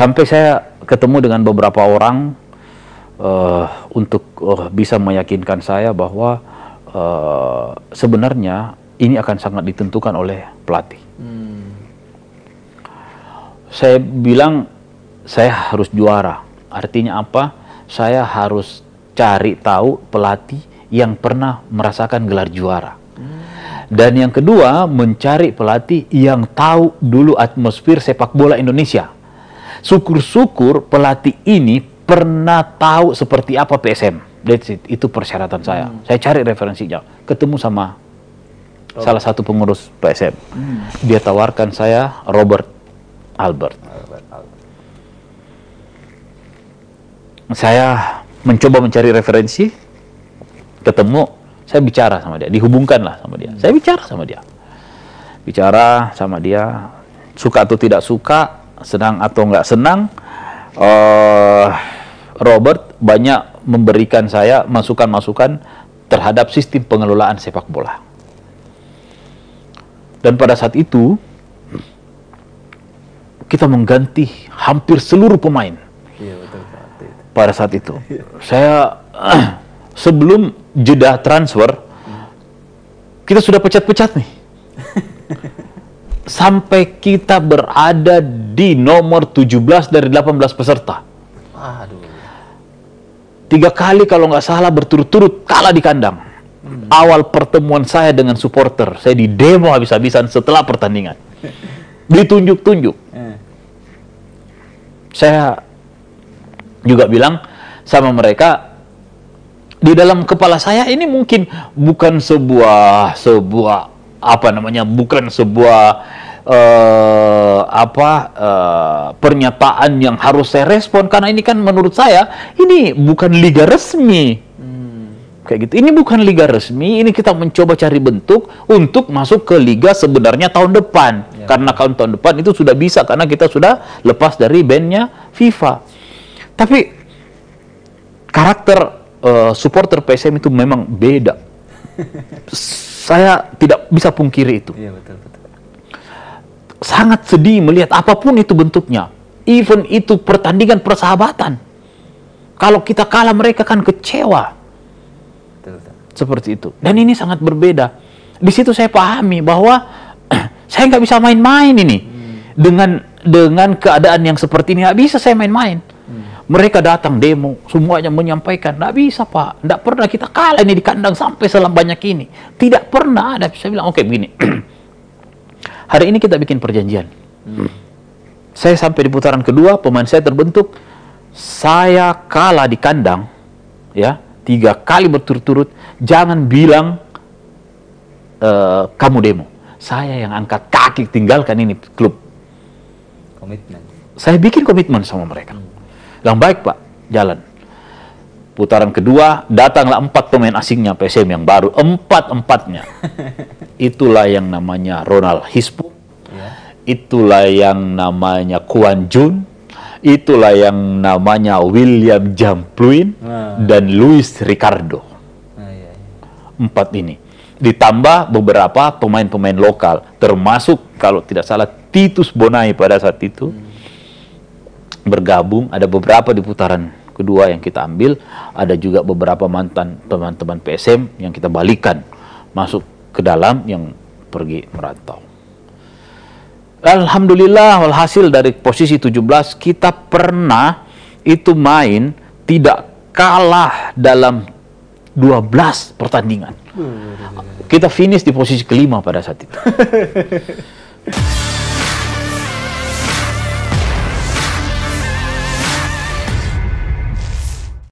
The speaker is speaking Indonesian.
sampai saya ketemu dengan beberapa orang uh, untuk uh, bisa meyakinkan saya bahwa uh, sebenarnya ini akan sangat ditentukan oleh pelatih. Hmm. Saya bilang saya harus juara. Artinya apa? Saya harus cari tahu pelatih yang pernah merasakan gelar juara. Hmm. Dan yang kedua, mencari pelatih yang tahu dulu atmosfer sepak bola Indonesia. Syukur-syukur pelatih ini pernah tahu seperti apa PSM. That's it. Itu persyaratan saya. Hmm. Saya cari referensinya. Ketemu sama oh. salah satu pengurus PSM. Hmm. Dia tawarkan saya Robert Albert. Albert, Albert. Saya mencoba mencari referensi, ketemu, saya bicara sama dia, dihubungkan lah sama dia. Hmm. Saya bicara sama dia. Bicara sama dia, suka atau tidak suka, senang atau nggak senang, uh, Robert banyak memberikan saya masukan-masukan terhadap sistem pengelolaan sepak bola. Dan pada saat itu, kita mengganti hampir seluruh pemain. Iya, iya, pada saat itu, saya sebelum jeda transfer, kita sudah pecat-pecat nih sampai kita berada di nomor 17 dari 18 peserta. Aduh. Tiga kali kalau nggak salah berturut-turut kalah di kandang. Hmm. Awal pertemuan saya dengan supporter, saya di demo habis-habisan setelah pertandingan. Ditunjuk-tunjuk. Hmm. Saya juga bilang sama mereka, di dalam kepala saya ini mungkin bukan sebuah sebuah apa namanya bukan sebuah uh, apa uh, pernyataan yang harus saya respon karena ini kan menurut saya ini bukan liga resmi hmm. kayak gitu ini bukan liga resmi ini kita mencoba cari bentuk untuk masuk ke liga sebenarnya tahun depan ya. karena tahun tahun depan itu sudah bisa karena kita sudah lepas dari bandnya FIFA tapi karakter uh, supporter PSM itu memang beda. Saya tidak bisa pungkiri itu. Iya, betul sangat sedih melihat apapun itu bentuknya. Even itu pertandingan persahabatan. Kalau kita kalah mereka kan kecewa. Seperti itu. Dan ini sangat berbeda. Di situ saya pahami bahwa saya nggak bisa main-main ini. Hmm. Dengan dengan keadaan yang seperti ini nggak bisa saya main-main. Hmm. Mereka datang demo, semuanya menyampaikan, nggak bisa Pak, nggak pernah kita kalah ini di kandang sampai selam banyak ini. Tidak pernah ada. Saya bilang, oke okay, begini, Hari ini kita bikin perjanjian. Hmm. Saya sampai di putaran kedua, pemain saya terbentuk. Saya kalah di kandang, ya tiga kali berturut-turut. Jangan bilang uh, kamu demo. Saya yang angkat kaki tinggalkan ini klub. Komitmen. Saya bikin komitmen sama mereka. Lang hmm. Yang baik pak, jalan putaran kedua datanglah empat pemain asingnya PSM yang baru empat empatnya itulah yang namanya Ronald Hispu, ya. itulah yang namanya Kuan Jun, itulah yang namanya William Jampluin nah. dan Luis Ricardo. Nah, iya, iya. Empat ini. Ditambah beberapa pemain-pemain lokal, termasuk kalau tidak salah Titus Bonai pada saat itu hmm. bergabung. Ada beberapa di putaran kedua yang kita ambil, ada juga beberapa mantan teman-teman PSM yang kita balikan masuk ke dalam yang pergi merantau. Alhamdulillah hasil dari posisi 17 kita pernah itu main tidak kalah dalam 12 pertandingan. Hmm. Kita finish di posisi kelima pada saat itu.